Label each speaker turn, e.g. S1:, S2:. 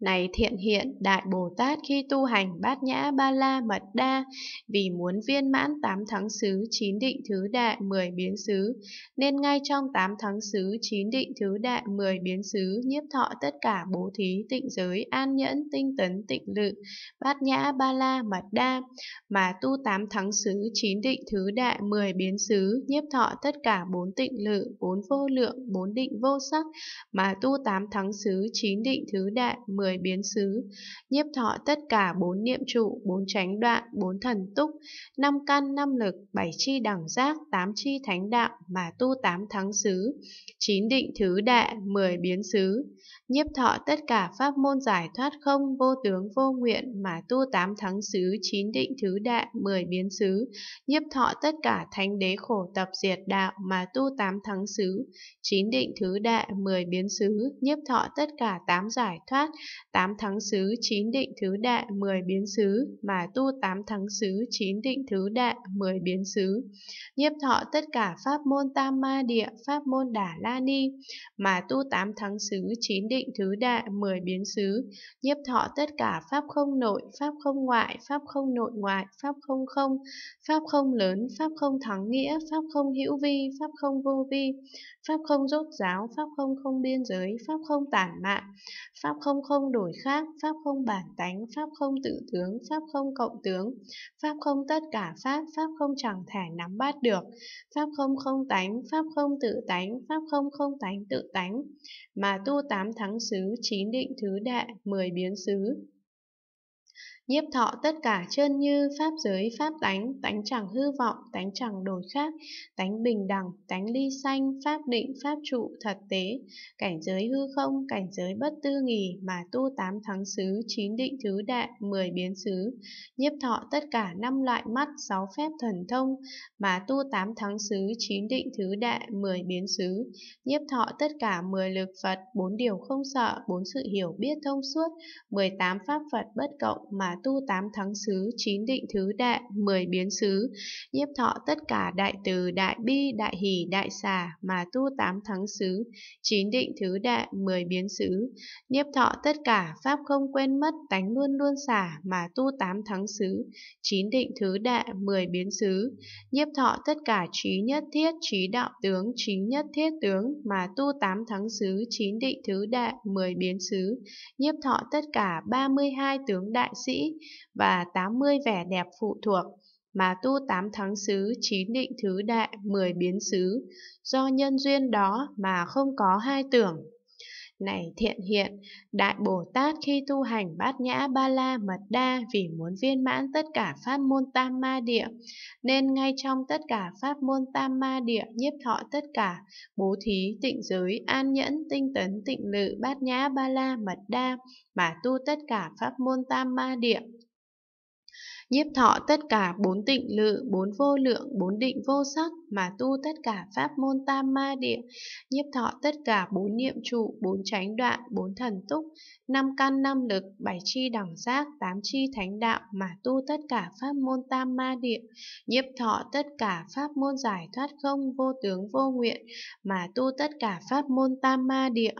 S1: Này thiện hiện, Đại Bồ Tát khi tu hành bát nhã ba la mật đa, vì muốn viên mãn tám thắng xứ, chín định thứ đại, mười biến xứ, nên ngay trong tám thắng xứ, chín định thứ đại, mười biến xứ, nhiếp thọ tất cả bố thí, tịnh giới, an nhẫn, tinh tấn, tịnh lự, bát nhã ba la mật đa, mà tu tám thắng xứ, chín định thứ đại, mười biến xứ, nhiếp thọ tất cả bốn tịnh lự, bốn vô lượng, bốn định vô sắc, mà tu tám thắng xứ, chín định thứ đại, mười mười biến xứ, nhiếp thọ tất cả bốn niệm trụ, bốn chánh đoạn, bốn thần túc, năm căn năm lực, bảy chi đẳng giác, tám chi thánh đạo mà tu tám thắng xứ, chín định thứ đệ, mười biến xứ. Nhiếp thọ tất cả pháp môn giải thoát không vô tướng vô nguyện mà tu tám thắng xứ, chín định thứ đệ, mười biến xứ. Nhiếp thọ tất cả thánh đế khổ tập diệt đạo mà tu tám thắng xứ, chín định thứ đệ, mười biến xứ. Nhiếp thọ tất cả tám giải thoát, tám thắng xứ chín định thứ đại mười biến xứ mà tu tám thắng xứ chín định thứ đại mười biến xứ nhiếp thọ tất cả pháp môn tam ma địa pháp môn đà la ni mà tu tám thắng xứ chín định thứ đại mười biến xứ nhiếp thọ tất cả pháp không nội pháp không ngoại pháp không nội ngoại pháp không không pháp không lớn pháp không thắng nghĩa pháp không hữu vi pháp không vô vi pháp không rốt giáo pháp không không biên giới pháp không tản mạn pháp không không đổi khác, pháp không bản tánh, pháp không tự tướng, pháp không cộng tướng, pháp không tất cả pháp, pháp không chẳng thể nắm bắt được, pháp không không tánh, pháp không tự tánh, pháp không không tánh tự tánh, mà tu tám thắng xứ, chín định thứ đệ, mười biến xứ nhiếp thọ tất cả chân như pháp giới pháp tánh tánh chẳng hư vọng tánh chẳng đổi khác tánh bình đẳng tánh ly sanh pháp định pháp trụ thật tế cảnh giới hư không cảnh giới bất tư nghỉ mà tu tám thắng xứ chín định thứ đệ mười biến xứ nhiếp thọ tất cả năm loại mắt sáu phép thần thông mà tu tám thắng xứ chín định thứ đệ mười biến xứ nhiếp thọ tất cả mười lực phật bốn điều không sợ bốn sự hiểu biết thông suốt mười tám pháp phật bất cộng mà tu tám thắng xứ, chín định thứ đệ, mười biến xứ, nhiếp thọ tất cả đại từ, đại bi, đại hỷ, đại xả, mà tu tám thắng xứ, chín định thứ đệ, mười biến xứ, nhiếp thọ tất cả pháp không quên mất, tánh luôn luôn xả, mà tu tám thắng xứ, chín định thứ đệ, mười biến xứ, nhiếp thọ tất cả trí nhất thiết, trí đạo tướng, trí nhất thiết tướng, mà tu tám thắng xứ, chín định thứ đệ, mười biến xứ, nhiếp thọ tất cả ba mươi hai tướng đại sĩ sĩ và 80 vẻ đẹp phụ thuộc mà tu tám thắng xứ chín định thứ đại mười biến xứ do nhân duyên đó mà không có hai tưởng này thiện hiện, Đại Bồ Tát khi tu hành bát nhã ba la mật đa vì muốn viên mãn tất cả pháp môn tam ma địa, nên ngay trong tất cả pháp môn tam ma địa nhiếp thọ tất cả, bố thí, tịnh giới, an nhẫn, tinh tấn, tịnh lự, bát nhã ba la mật đa, mà tu tất cả pháp môn tam ma địa, nhiếp thọ tất cả bốn tịnh lự, bốn vô lượng, bốn định vô sắc mà tu tất cả pháp môn tam ma địa, nhiếp thọ tất cả bốn niệm trụ, bốn chánh đoạn, bốn thần túc, năm căn năm lực, bảy chi đẳng giác, tám chi thánh đạo mà tu tất cả pháp môn tam ma địa, nhiếp thọ tất cả pháp môn giải thoát không vô tướng vô nguyện mà tu tất cả pháp môn tam ma địa.